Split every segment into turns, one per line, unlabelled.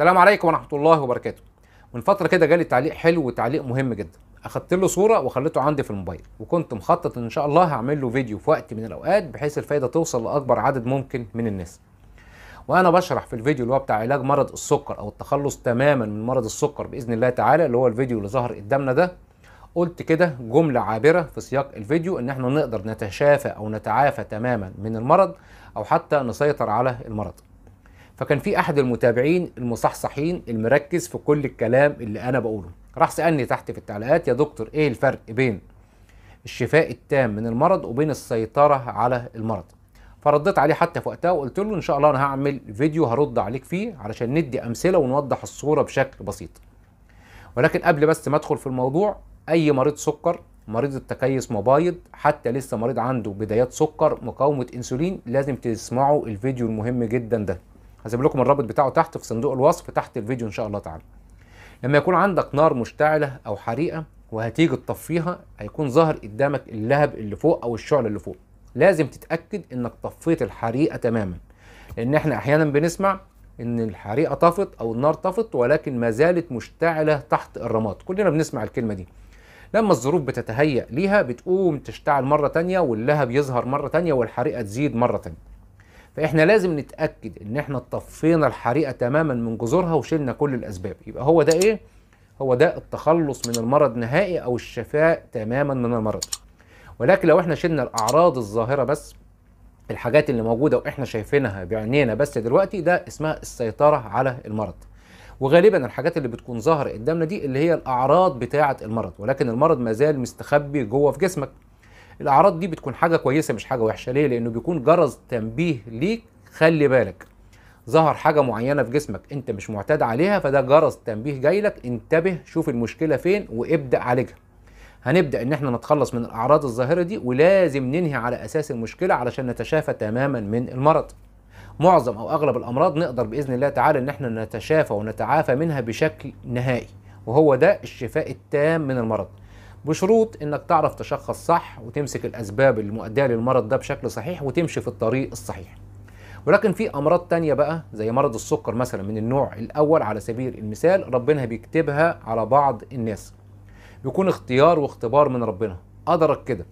السلام عليكم ورحمه الله وبركاته من فتره كده جالي تعليق حلو وتعليق مهم جدا اخدت له صوره وخليته عندي في الموبايل وكنت مخطط ان شاء الله هعمل له فيديو في وقت من الاوقات بحيث الفايده توصل لاكبر عدد ممكن من الناس وانا بشرح في الفيديو اللي هو بتاع علاج مرض السكر او التخلص تماما من مرض السكر باذن الله تعالى اللي هو الفيديو اللي ظهر قدامنا ده قلت كده جملة عابرة في سياق الفيديو ان احنا نقدر نتشافى او نتعافى تماما من المرض او حتى نسيطر على المرض فكان في احد المتابعين المصحصحين المركز في كل الكلام اللي انا بقوله راح سالني تحت في التعليقات يا دكتور ايه الفرق بين الشفاء التام من المرض وبين السيطره على المرض فرديت عليه حتى في وقتها وقلت له ان شاء الله انا هعمل فيديو هرد عليك فيه علشان ندي امثله ونوضح الصوره بشكل بسيط ولكن قبل بس ما ادخل في الموضوع اي مريض سكر مريض التكيس مبايض حتى لسه مريض عنده بدايات سكر مقاومه انسولين لازم تسمعوا الفيديو المهم جدا ده هسيب لكم الرابط بتاعه تحت في صندوق الوصف تحت الفيديو ان شاء الله تعالى لما يكون عندك نار مشتعله او حريقه وهتيجي تطفيها هيكون ظاهر قدامك اللهب اللي فوق او الشعله اللي فوق لازم تتاكد انك طفيت الحريقه تماما لان احنا احيانا بنسمع ان الحريقه طفت او النار طفت ولكن ما زالت مشتعله تحت الرماد كلنا بنسمع الكلمه دي لما الظروف بتتهيأ ليها بتقوم تشتعل مرة تانية واللهب يظهر مرة تانية والحريقة تزيد مرة تانية فاحنا لازم نتاكد ان احنا طفينا الحريقه تماما من جذورها وشلنا كل الاسباب يبقى هو ده ايه هو ده التخلص من المرض نهائي او الشفاء تماما من المرض ولكن لو احنا شلنا الاعراض الظاهره بس الحاجات اللي موجوده واحنا شايفينها بعينينا بس دلوقتي ده اسمها السيطره على المرض وغالبا الحاجات اللي بتكون ظاهره قدامنا دي اللي هي الاعراض بتاعه المرض ولكن المرض ما زال مستخبي جوه في جسمك الاعراض دي بتكون حاجه كويسه مش حاجه وحشه ليه لانه بيكون جرس تنبيه ليك خلي بالك ظهر حاجه معينه في جسمك انت مش معتاد عليها فده جرس تنبيه جاي لك انتبه شوف المشكله فين وابدا عالجها هنبدا ان احنا نتخلص من الاعراض الظاهره دي ولازم ننهي على اساس المشكله علشان نتشافى تماما من المرض معظم او اغلب الامراض نقدر باذن الله تعالى ان احنا نتشافى ونتعافى منها بشكل نهائي وهو ده الشفاء التام من المرض بشروط انك تعرف تشخص صح وتمسك الاسباب المؤديه للمرض ده بشكل صحيح وتمشي في الطريق الصحيح ولكن في امراض تانية بقى زي مرض السكر مثلا من النوع الاول على سبيل المثال ربنا بيكتبها على بعض الناس بيكون اختيار واختبار من ربنا قدرك كده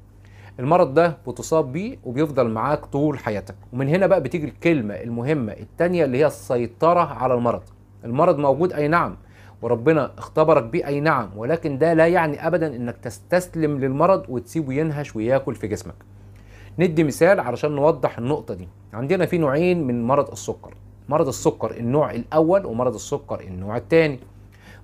المرض ده بتصاب بيه وبيفضل معاك طول حياتك ومن هنا بقى بتيجي الكلمة المهمة التانية اللي هي السيطرة على المرض المرض موجود أي نعم وربنا اختبرك بيه اي نعم ولكن ده لا يعني ابدا انك تستسلم للمرض وتسيبه ينهش وياكل في جسمك ندي مثال علشان نوضح النقطه دي عندنا في نوعين من مرض السكر مرض السكر النوع الاول ومرض السكر النوع الثاني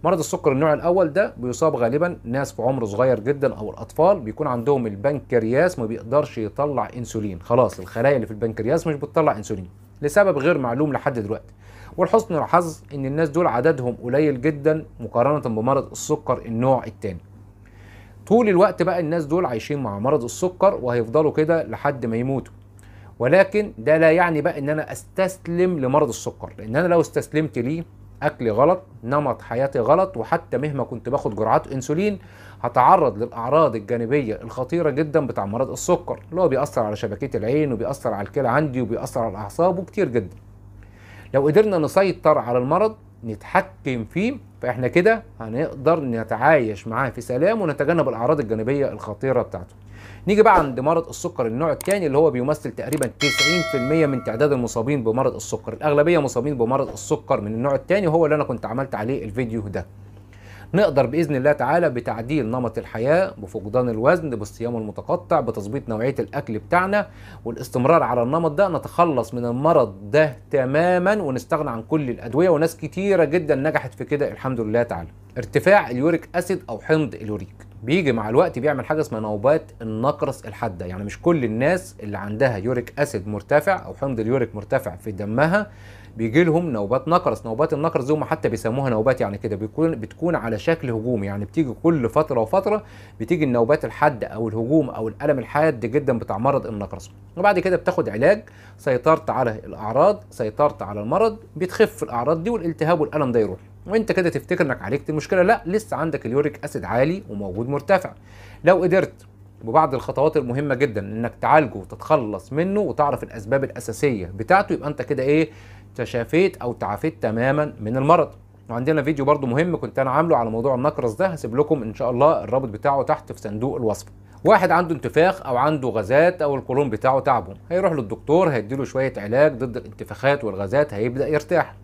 مرض السكر النوع الاول ده بيصاب غالبا ناس في عمر صغير جدا او الاطفال بيكون عندهم البنكرياس ما بيقدرش يطلع انسولين خلاص الخلايا اللي في البنكرياس مش بتطلع انسولين لسبب غير معلوم لحد دلوقتي ولحسن الحظ ان الناس دول عددهم قليل جدا مقارنه بمرض السكر النوع الثاني طول الوقت بقى الناس دول عايشين مع مرض السكر وهيفضلوا كده لحد ما يموتوا ولكن ده لا يعني بقى ان انا استسلم لمرض السكر لان انا لو استسلمت ليه اكلي غلط نمط حياتي غلط وحتى مهما كنت باخد جرعات انسولين هتعرض للاعراض الجانبيه الخطيره جدا بتاع مرض السكر اللي هو بيأثر على شبكيه العين وبيأثر على الكلى عندي وبيأثر على الاعصاب وكتير جدا لو قدرنا نسيطر على المرض نتحكم فيه فاحنا كده هنقدر نتعايش معاه في سلام ونتجنب الاعراض الجانبيه الخطيره بتاعته. نيجي بقى عند مرض السكر النوع الثاني اللي هو بيمثل تقريبا 90% من تعداد المصابين بمرض السكر، الاغلبيه مصابين بمرض السكر من النوع الثاني وهو اللي انا كنت عملت عليه الفيديو ده. نقدر باذن الله تعالى بتعديل نمط الحياه بفقدان الوزن بالصيام المتقطع بتظبيط نوعيه الاكل بتاعنا والاستمرار على النمط ده نتخلص من المرض ده تماما ونستغنى عن كل الادويه وناس كتيره جدا نجحت في كده الحمد لله تعالى ارتفاع اليوريك اسيد او حمض اليوريك بيجي مع الوقت بيعمل حاجه اسمها نوبات النقرس الحاده يعني مش كل الناس اللي عندها يوريك اسيد مرتفع او حمض اليوريك مرتفع في دمها بيجي لهم نوبات نقرس نوبات النقرس دي هم حتى بيسموها نوبات يعني كده بيكون بتكون على شكل هجوم يعني بتيجي كل فتره وفتره بتيجي النوبات الحاده او الهجوم او الالم الحاد جدا بتاع مرض النقرس وبعد كده بتاخد علاج سيطرت على الاعراض سيطرت على المرض بتخف الاعراض دي والالتهاب والالم ده يروح وانت كده تفتكر انك عالجت المشكله لا لسه عندك اليوريك اسيد عالي وموجود مرتفع لو قدرت ببعض الخطوات المهمه جدا انك تعالجه وتتخلص منه وتعرف الاسباب الاساسيه بتاعته يبقى انت كده ايه تشافيت او تعافيت تماما من المرض وعندنا فيديو برضو مهم كنت انا عامله على موضوع النقرس ده هسيب لكم ان شاء الله الرابط بتاعه تحت في صندوق الوصف واحد عنده انتفاخ او عنده غازات او القولون بتاعه تعبه هيروح للدكتور هيديله شويه علاج ضد الانتفاخات والغازات هيبدا يرتاح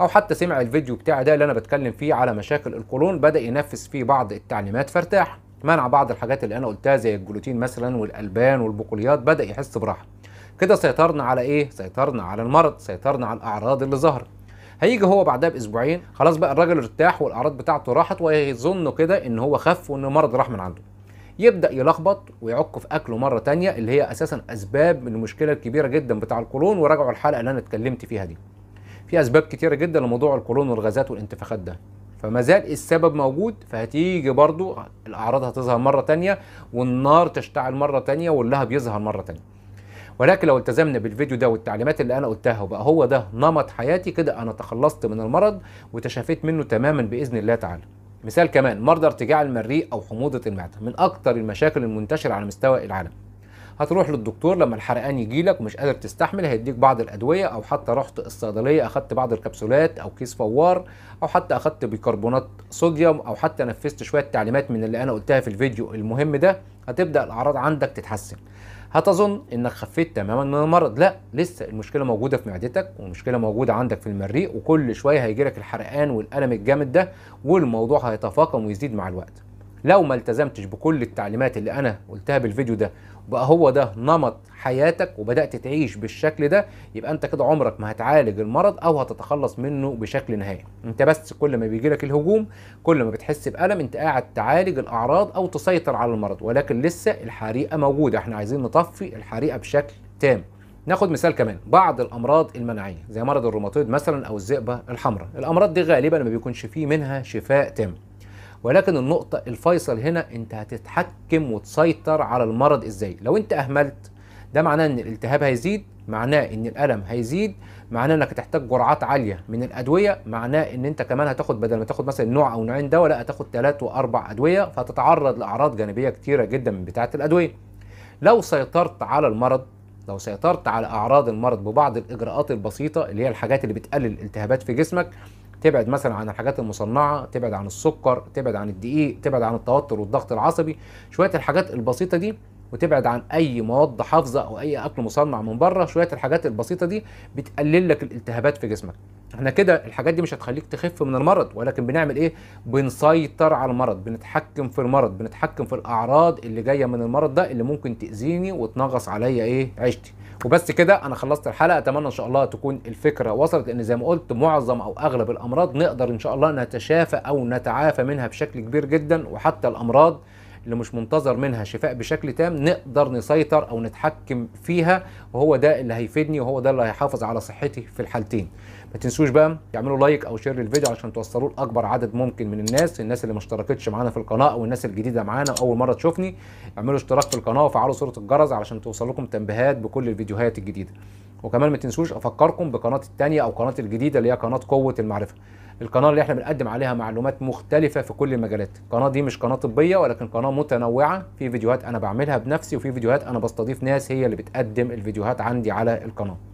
او حتى سمع الفيديو بتاعي ده اللي انا بتكلم فيه على مشاكل القولون بدا ينفذ فيه بعض التعليمات فارتاح منع بعض الحاجات اللي انا قلتها زي الجلوتين مثلا والالبان والبقوليات بدا يحس براحه كده سيطرنا على ايه سيطرنا على المرض سيطرنا على الاعراض اللي ظهرت هيجي هو بعدها باسبوعين خلاص بقى الراجل ارتاح والاعراض بتاعته راحت وهيظن كده ان هو خف وان المرض راح من عنده يبدا يلخبط ويعك في اكله مره تانية اللي هي اساسا اسباب من المشكله الكبيره جدا بتاع القولون وراجعوا الحلقه اللي انا اتكلمت فيها دي في اسباب كتيره جدا لموضوع القولون والغازات والانتفاخات ده فما زال السبب موجود فهتيجي برضو الاعراض هتظهر مره تانية والنار تشتعل مره تانية واللهب يظهر مره تانية ولكن لو التزمنا بالفيديو ده والتعليمات اللي انا قلتها وبقى هو ده نمط حياتي كده انا تخلصت من المرض وتشافيت منه تماما باذن الله تعالى مثال كمان مرضى ارتجاع المريء او حموضه المعده من اكثر المشاكل المنتشره على مستوى العالم هتروح للدكتور لما الحرقان يجي لك ومش قادر تستحمل هيديك بعض الادويه او حتى رحت الصيدليه اخدت بعض الكبسولات او كيس فوار او حتى اخدت بيكربونات صوديوم او حتى نفذت شويه تعليمات من اللي انا قلتها في الفيديو المهم ده هتبدا الاعراض عندك تتحسن هتظن انك خفيت تماما من المرض لا لسه المشكله موجوده في معدتك ومشكله موجوده عندك في المريء وكل شويه هيجيلك الحرقان والالم الجامد ده والموضوع هيتفاقم ويزيد مع الوقت لو ما التزمتش بكل التعليمات اللي انا قلتها بالفيديو ده وبقى هو ده نمط حياتك وبدات تعيش بالشكل ده يبقى انت كده عمرك ما هتعالج المرض او هتتخلص منه بشكل نهائي انت بس كل ما بيجي لك الهجوم كل ما بتحس بالم انت قاعد تعالج الاعراض او تسيطر على المرض ولكن لسه الحريقه موجوده احنا عايزين نطفي الحريقه بشكل تام ناخد مثال كمان بعض الامراض المناعيه زي مرض الروماتويد مثلا او الذئبه الحمراء الامراض دي غالبا ما بيكونش فيه منها شفاء تام ولكن النقطة الفيصل هنا انت هتتحكم وتسيطر على المرض ازاي لو انت اهملت ده معناه ان الالتهاب هيزيد معناه ان الالم هيزيد معناه انك هتحتاج جرعات عاليه من الادويه معناه ان انت كمان هتاخد بدل ما تاخد مثلا نوع او نوعين دواء لا هتاخد ثلاث واربع ادويه فهتتعرض لاعراض جانبيه كتيره جدا من بتاعه الادويه لو سيطرت على المرض لو سيطرت على اعراض المرض ببعض الاجراءات البسيطه اللي هي الحاجات اللي بتقلل التهابات في جسمك تبعد مثلا عن الحاجات المصنعه تبعد عن السكر تبعد عن الدقيق تبعد عن التوتر والضغط العصبي شويه الحاجات البسيطه دي وتبعد عن اي مواد حافظه او اي اكل مصنع من بره شويه الحاجات البسيطه دي بتقلل لك الالتهابات في جسمك احنا كده الحاجات دي مش هتخليك تخف من المرض ولكن بنعمل ايه بنسيطر على المرض بنتحكم في المرض بنتحكم في الاعراض اللي جايه من المرض ده اللي ممكن تاذيني وتنغص عليا ايه عيشتي وبس كده انا خلصت الحلقه اتمنى ان شاء الله تكون الفكره وصلت لان زي ما قلت معظم او اغلب الامراض نقدر ان شاء الله نتشافى او نتعافى منها بشكل كبير جدا وحتى الامراض اللي مش منتظر منها شفاء بشكل تام نقدر نسيطر او نتحكم فيها وهو ده اللي هيفيدني وهو ده اللي هيحافظ على صحتي في الحالتين ما تنسوش بقى تعملوا لايك او شير للفيديو عشان توصلوه لاكبر عدد ممكن من الناس الناس اللي ما اشتركتش معانا في القناه او الناس الجديده معانا اول مره تشوفني اعملوا اشتراك في القناه وفعلوا صوره الجرس علشان توصل لكم تنبيهات بكل الفيديوهات الجديده وكمان ما تنسوش افكركم بقناتي الثانيه او قناتي الجديده اللي هي قناه قوه المعرفه القناه اللي احنا بنقدم عليها معلومات مختلفه في كل المجالات القناه دي مش قناه طبيه ولكن قناه متنوعه في فيديوهات انا بعملها بنفسي وفي فيديوهات انا بستضيف ناس هي اللي بتقدم الفيديوهات عندي على القناه